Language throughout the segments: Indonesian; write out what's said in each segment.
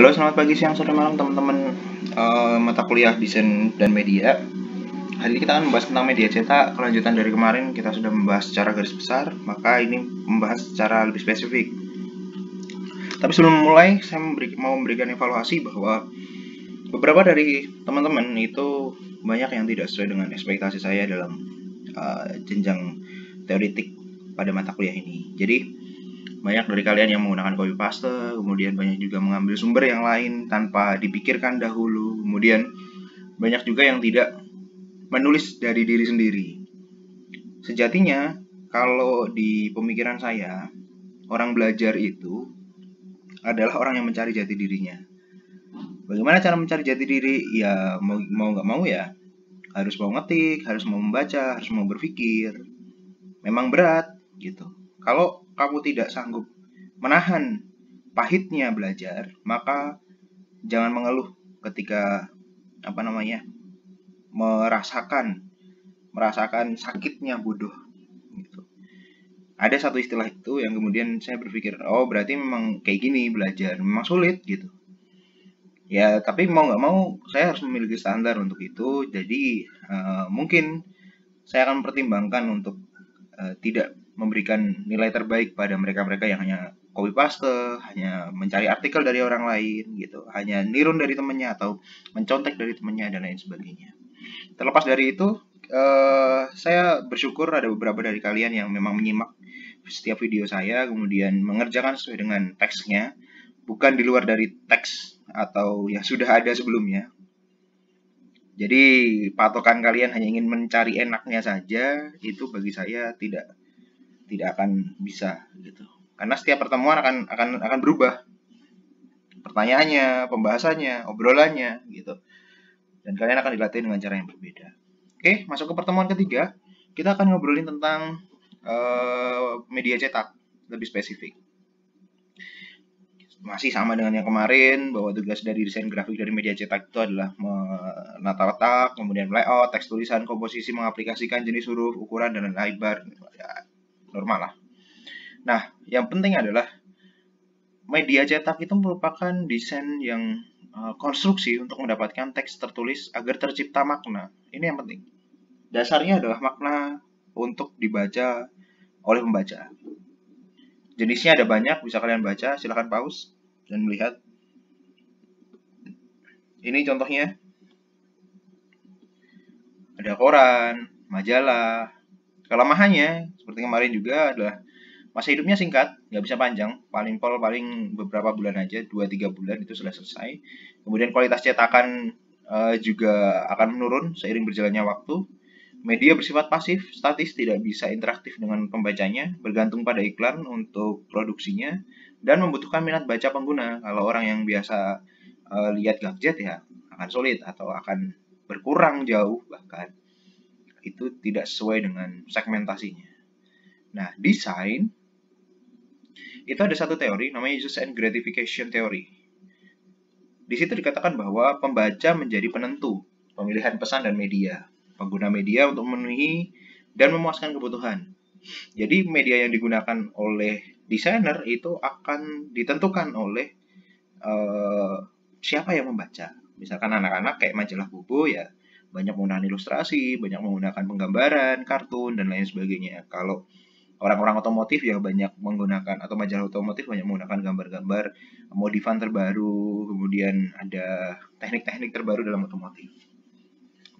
Halo, selamat pagi, siang, sore, malam teman-teman uh, mata kuliah desain dan media. Hari ini kita akan membahas tentang media cetak. Kelanjutan dari kemarin kita sudah membahas secara garis besar, maka ini membahas secara lebih spesifik. Tapi sebelum mulai saya memberi, mau memberikan evaluasi bahwa beberapa dari teman-teman itu banyak yang tidak sesuai dengan ekspektasi saya dalam uh, jenjang teoritik pada mata kuliah ini. Jadi banyak dari kalian yang menggunakan copy paste, kemudian banyak juga mengambil sumber yang lain tanpa dipikirkan dahulu, kemudian banyak juga yang tidak menulis dari diri sendiri. Sejatinya, kalau di pemikiran saya, orang belajar itu adalah orang yang mencari jati dirinya. Bagaimana cara mencari jati diri? Ya mau mau nggak mau ya, harus mau ngetik, harus mau membaca, harus mau berpikir. Memang berat gitu kalau kamu tidak sanggup menahan pahitnya belajar, maka jangan mengeluh ketika apa namanya merasakan merasakan sakitnya bodoh gitu. Ada satu istilah itu yang kemudian saya berpikir, oh berarti memang kayak gini belajar, memang sulit gitu. Ya tapi mau nggak mau saya harus memiliki standar untuk itu, jadi uh, mungkin saya akan pertimbangkan untuk uh, tidak memberikan nilai terbaik pada mereka-mereka yang hanya copy paste, hanya mencari artikel dari orang lain gitu, hanya nirun dari temennya atau mencontek dari temennya dan lain sebagainya. Terlepas dari itu, uh, saya bersyukur ada beberapa dari kalian yang memang menyimak setiap video saya, kemudian mengerjakan sesuai dengan teksnya, bukan di luar dari teks atau yang sudah ada sebelumnya. Jadi patokan kalian hanya ingin mencari enaknya saja, itu bagi saya tidak tidak akan bisa gitu. Karena setiap pertemuan akan akan akan berubah pertanyaannya, pembahasannya, obrolannya gitu. Dan kalian akan dilatih dengan cara yang berbeda. Oke, masuk ke pertemuan ketiga, kita akan ngobrolin tentang uh, media cetak lebih spesifik. Masih sama dengan yang kemarin bahwa tugas dari desain grafik dari media cetak itu adalah menata letak, kemudian layout, teks tulisan, komposisi, mengaplikasikan jenis huruf, ukuran dan lebar normal lah. Nah, yang penting adalah media cetak itu merupakan desain yang uh, konstruksi untuk mendapatkan teks tertulis agar tercipta makna. Ini yang penting. Dasarnya adalah makna untuk dibaca oleh pembaca. Jenisnya ada banyak, bisa kalian baca, silahkan pause dan melihat. Ini contohnya. Ada koran, majalah, Kelemahannya, seperti kemarin juga adalah masa hidupnya singkat, nggak bisa panjang, paling pol paling beberapa bulan aja, 2-3 bulan itu sudah selesai. Kemudian kualitas cetakan uh, juga akan menurun seiring berjalannya waktu. Media bersifat pasif, statis, tidak bisa interaktif dengan pembacanya, bergantung pada iklan untuk produksinya, dan membutuhkan minat baca pengguna. Kalau orang yang biasa uh, lihat gadget ya akan sulit atau akan berkurang jauh bahkan itu tidak sesuai dengan segmentasinya. Nah, desain itu ada satu teori namanya use and gratification theory. Di situ dikatakan bahwa pembaca menjadi penentu pemilihan pesan dan media, pengguna media untuk memenuhi dan memuaskan kebutuhan. Jadi media yang digunakan oleh desainer itu akan ditentukan oleh uh, siapa yang membaca. Misalkan anak-anak kayak majalah Bubu ya banyak menggunakan ilustrasi, banyak menggunakan penggambaran, kartun, dan lain sebagainya. Kalau orang-orang otomotif ya banyak menggunakan, atau majalah otomotif banyak menggunakan gambar-gambar modifan terbaru, kemudian ada teknik-teknik terbaru dalam otomotif.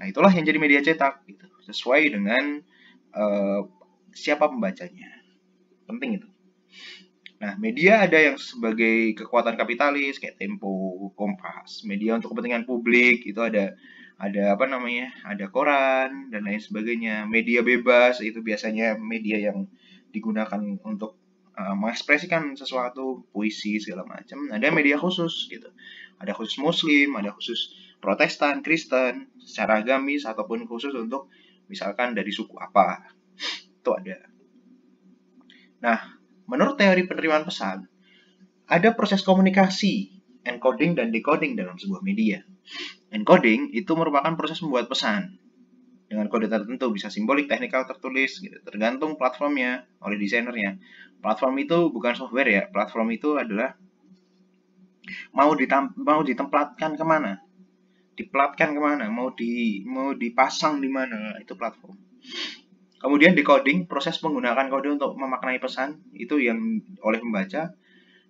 Nah, itulah yang jadi media cetak, gitu. sesuai dengan uh, siapa pembacanya. Penting itu. Nah, media ada yang sebagai kekuatan kapitalis, kayak Tempo, Kompas. Media untuk kepentingan publik, itu ada ada apa namanya ada koran dan lain sebagainya media bebas itu biasanya media yang digunakan untuk uh, mengekspresikan sesuatu puisi segala macam ada media khusus gitu ada khusus muslim ada khusus protestan kristen secara agamis ataupun khusus untuk misalkan dari suku apa itu ada nah menurut teori penerimaan pesan ada proses komunikasi encoding dan decoding dalam sebuah media. Encoding itu merupakan proses membuat pesan dengan kode tertentu, bisa simbolik, teknikal, tertulis, gitu. tergantung platformnya oleh desainernya. Platform itu bukan software ya, platform itu adalah mau ditam mau ditemplatkan kemana, diplatkan kemana, mau di mau dipasang di mana, itu platform. Kemudian decoding, proses menggunakan kode untuk memaknai pesan itu yang oleh pembaca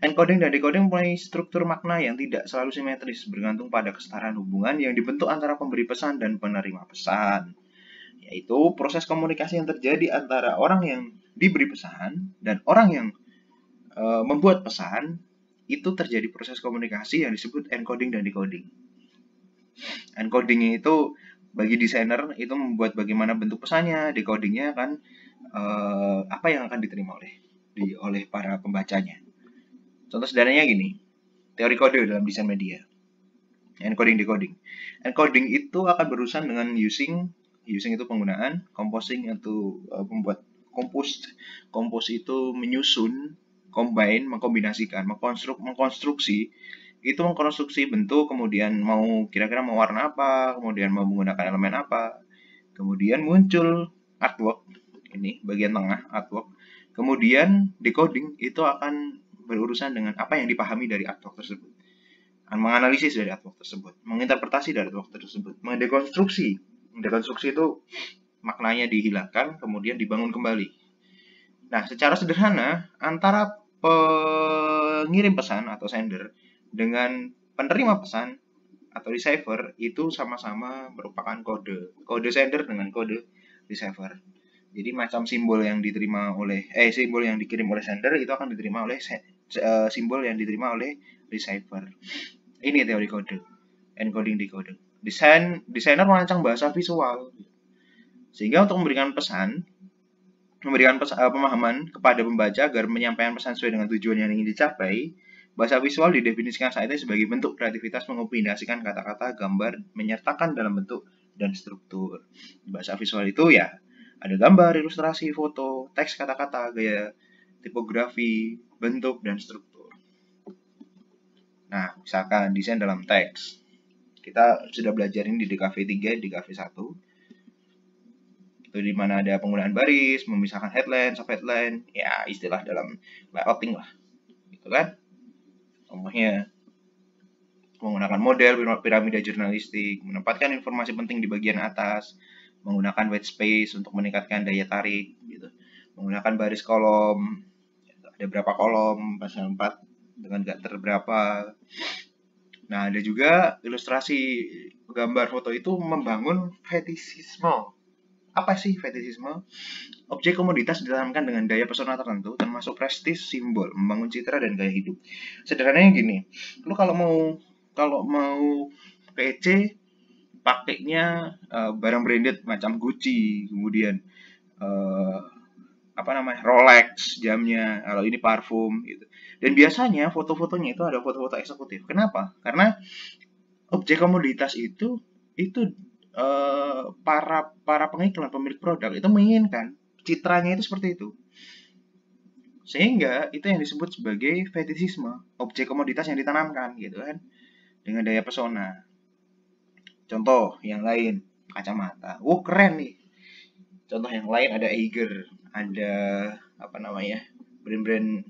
Encoding dan decoding mempunyai struktur makna yang tidak selalu simetris, bergantung pada kesetaraan hubungan yang dibentuk antara pemberi pesan dan penerima pesan. Yaitu proses komunikasi yang terjadi antara orang yang diberi pesan dan orang yang e, membuat pesan, itu terjadi proses komunikasi yang disebut encoding dan decoding. Encoding itu bagi desainer itu membuat bagaimana bentuk pesannya, decodingnya kan e, apa yang akan diterima oleh di, oleh para pembacanya. Contoh sederhananya gini, teori kode dalam desain media. Encoding decoding. Encoding itu akan berurusan dengan using, using itu penggunaan, composing itu membuat eh, compose, compose itu menyusun, combine, mengkombinasikan, mengkonstruk, mengkonstruksi itu mengkonstruksi bentuk, kemudian mau kira-kira mau warna apa, kemudian mau menggunakan elemen apa, kemudian muncul artwork, ini bagian tengah artwork, kemudian decoding itu akan berurusan dengan apa yang dipahami dari artwork tersebut. Menganalisis dari artwork tersebut, menginterpretasi dari artwork tersebut, mendekonstruksi. Mendekonstruksi itu maknanya dihilangkan, kemudian dibangun kembali. Nah, secara sederhana, antara pengirim pesan atau sender dengan penerima pesan atau receiver itu sama-sama merupakan kode. Kode sender dengan kode receiver. Jadi macam simbol yang diterima oleh eh simbol yang dikirim oleh sender itu akan diterima oleh Eh, simbol yang diterima oleh receiver. Ini teori kode, encoding decoding. Desain desainer merancang bahasa visual sehingga untuk memberikan pesan, memberikan pes, uh, pemahaman kepada pembaca agar menyampaikan pesan sesuai dengan tujuan yang ingin dicapai. Bahasa visual didefinisikan saat ini sebagai bentuk kreativitas mengopinasikan kata-kata, gambar, menyertakan dalam bentuk dan struktur. Bahasa visual itu ya ada gambar, ilustrasi, foto, teks kata-kata, gaya tipografi, bentuk, dan struktur. Nah, misalkan desain dalam teks. Kita sudah belajarin di DKV 3, DKV 1. Itu di mana ada penggunaan baris, memisahkan headline, subheadline, ya istilah dalam layouting lah. Gitu kan? Omongnya menggunakan model piramida jurnalistik, menempatkan informasi penting di bagian atas, menggunakan white space untuk meningkatkan daya tarik gitu menggunakan baris kolom ada berapa kolom pasal 4 dengan gak terberapa nah ada juga ilustrasi gambar foto itu membangun fetisisme apa sih fetisisme? Objek komoditas ditanamkan dengan daya pesona tertentu, termasuk prestis, simbol, membangun citra dan gaya hidup. Sederhananya gini, lu kalau mau kalau mau PC pakainya uh, barang branded macam Gucci, kemudian eh, apa namanya Rolex jamnya kalau ini parfum gitu dan biasanya foto-fotonya itu ada foto-foto eksekutif kenapa karena objek komoditas itu itu e, para para pengiklan pemilik produk itu menginginkan citranya itu seperti itu sehingga itu yang disebut sebagai fetisisme objek komoditas yang ditanamkan gitu kan dengan daya pesona contoh yang lain kacamata wow keren nih Contoh yang lain ada Eiger, ada apa namanya? brand-brand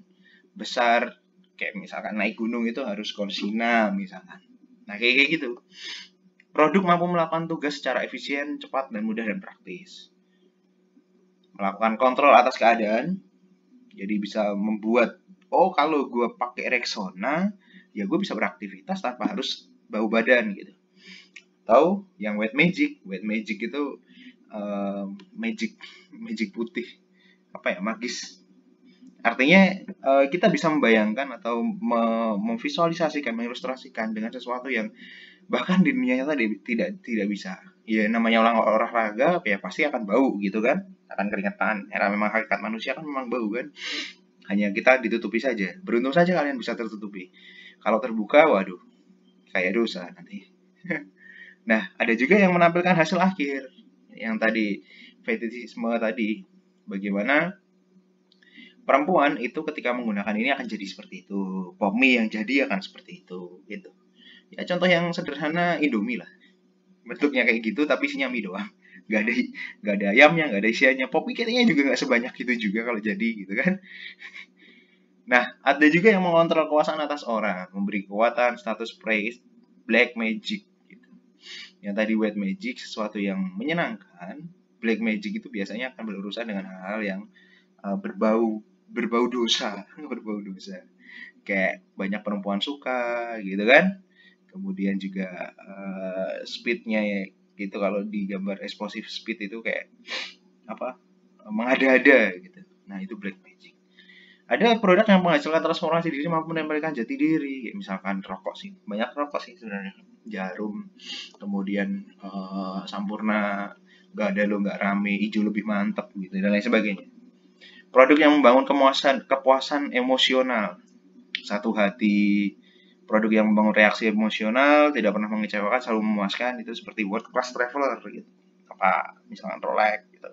besar kayak misalkan naik gunung itu harus konsina misalkan. Nah, kayak, -kaya gitu. Produk mampu melakukan tugas secara efisien, cepat, dan mudah dan praktis. Melakukan kontrol atas keadaan, jadi bisa membuat, oh kalau gue pakai Rexona, ya gue bisa beraktivitas tanpa harus bau badan gitu. Tahu? yang wet magic, wet magic itu magic magic putih apa ya magis artinya uh, kita bisa membayangkan atau me memvisualisasikan mengilustrasikan dengan sesuatu yang bahkan di dunia nyata tidak tidak bisa ya namanya orang olahraga ya pasti akan bau gitu kan akan keringetan karena memang hakikat manusia kan memang bau kan hanya kita ditutupi saja beruntung saja kalian bisa tertutupi kalau terbuka waduh kayak dosa nanti nah ada juga yang menampilkan hasil akhir yang tadi fetisisme tadi bagaimana perempuan itu ketika menggunakan ini akan jadi seperti itu pomi yang jadi akan seperti itu gitu ya contoh yang sederhana indomie lah bentuknya kayak gitu tapi isinya mie doang nggak ada nggak ada ayamnya gak ada isiannya pomi kayaknya juga gak sebanyak itu juga kalau jadi gitu kan nah ada juga yang mengontrol kekuasaan atas orang memberi kekuatan status praise black magic yang tadi white magic sesuatu yang menyenangkan, black magic itu biasanya akan berurusan dengan hal-hal yang uh, berbau berbau dosa, berbau dosa. Kayak banyak perempuan suka gitu kan. Kemudian juga uh, speednya ya, gitu kalau di gambar explosive speed itu kayak apa mengada-ada gitu. Nah itu black magic. Ada produk yang menghasilkan transformasi diri mampu menempelkan jati diri, misalkan rokok sih, banyak rokok sih sebenarnya, jarum, kemudian uh, sampurna, gak ada lo gak rame, hijau lebih mantep gitu dan lain sebagainya. Produk yang membangun kepuasan kepuasan emosional, satu hati, produk yang membangun reaksi emosional, tidak pernah mengecewakan, selalu memuaskan, itu seperti world class traveler gitu, apa misalkan Rolex gitu.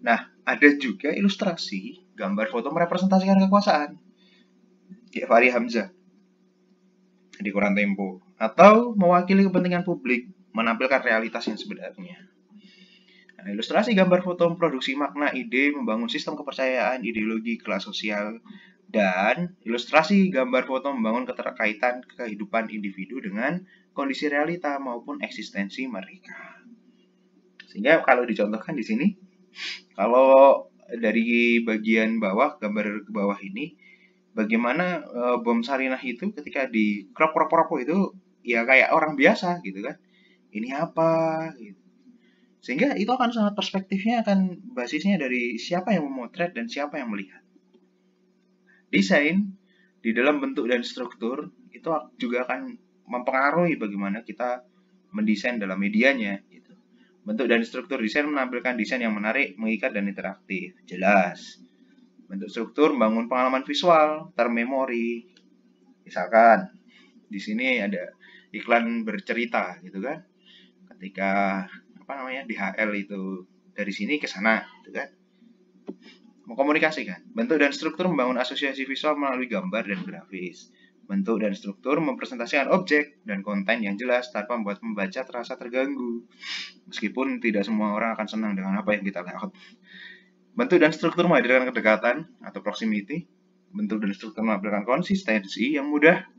Nah, ada juga ilustrasi gambar foto merepresentasikan kekuasaan. Kayak Fahri Hamzah di koran Tempo. Atau mewakili kepentingan publik, menampilkan realitas yang sebenarnya. Nah, ilustrasi gambar foto memproduksi makna, ide, membangun sistem kepercayaan, ideologi, kelas sosial, dan ilustrasi gambar foto membangun keterkaitan kehidupan individu dengan kondisi realita maupun eksistensi mereka. Sehingga kalau dicontohkan di sini, kalau dari bagian bawah, gambar ke bawah ini, bagaimana e, bom sarinah itu ketika di crop crop crop itu ya kayak orang biasa gitu kan. Ini apa gitu. Sehingga itu akan sangat perspektifnya akan basisnya dari siapa yang memotret dan siapa yang melihat. Desain di dalam bentuk dan struktur itu juga akan mempengaruhi bagaimana kita mendesain dalam medianya Bentuk dan struktur desain menampilkan desain yang menarik, mengikat, dan interaktif. Jelas. Bentuk struktur membangun pengalaman visual, termemori. Misalkan, di sini ada iklan bercerita gitu kan. Ketika apa namanya DHL itu dari sini ke sana gitu kan. Mengkomunikasikan. Bentuk dan struktur membangun asosiasi visual melalui gambar dan grafis. Bentuk dan struktur mempresentasikan objek dan konten yang jelas tanpa membuat pembaca terasa terganggu. Meskipun tidak semua orang akan senang dengan apa yang kita lakukan. Bentuk dan struktur menghadirkan kedekatan atau proximity. Bentuk dan struktur menghadirkan konsistensi yang mudah.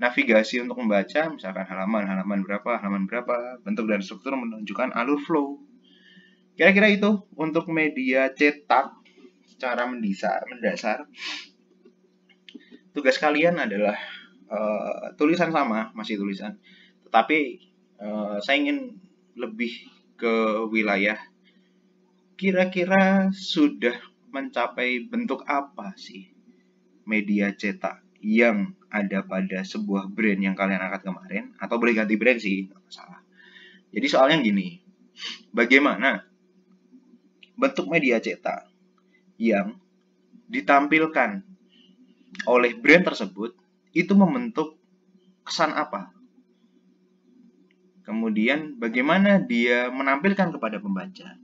Navigasi untuk membaca, misalkan halaman, halaman berapa, halaman berapa. Bentuk dan struktur menunjukkan alur flow. Kira-kira itu untuk media cetak secara mendasar. mendasar tugas kalian adalah uh, tulisan sama masih tulisan tetapi uh, saya ingin lebih ke wilayah kira-kira sudah mencapai bentuk apa sih media cetak yang ada pada sebuah brand yang kalian angkat kemarin atau boleh ganti brand sih nggak masalah jadi soalnya gini bagaimana bentuk media cetak yang ditampilkan oleh brand tersebut itu membentuk kesan apa? Kemudian bagaimana dia menampilkan kepada pembaca?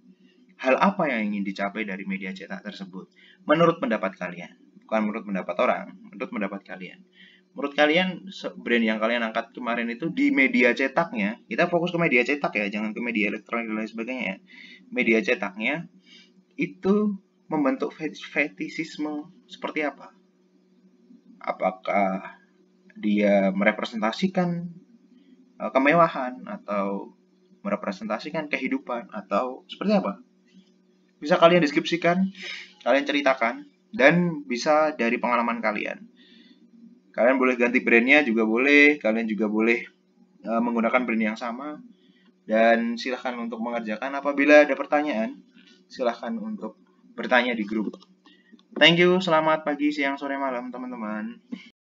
Hal apa yang ingin dicapai dari media cetak tersebut? Menurut pendapat kalian, bukan menurut pendapat orang, menurut pendapat kalian. Menurut kalian brand yang kalian angkat kemarin itu di media cetaknya, kita fokus ke media cetak ya, jangan ke media elektronik dan lain sebagainya ya. Media cetaknya itu membentuk fetisisme seperti apa? apakah dia merepresentasikan e, kemewahan atau merepresentasikan kehidupan atau seperti apa? Bisa kalian deskripsikan, kalian ceritakan, dan bisa dari pengalaman kalian. Kalian boleh ganti brandnya juga boleh, kalian juga boleh e, menggunakan brand yang sama. Dan silahkan untuk mengerjakan apabila ada pertanyaan, silahkan untuk bertanya di grup. Thank you, selamat pagi, siang, sore, malam teman-teman.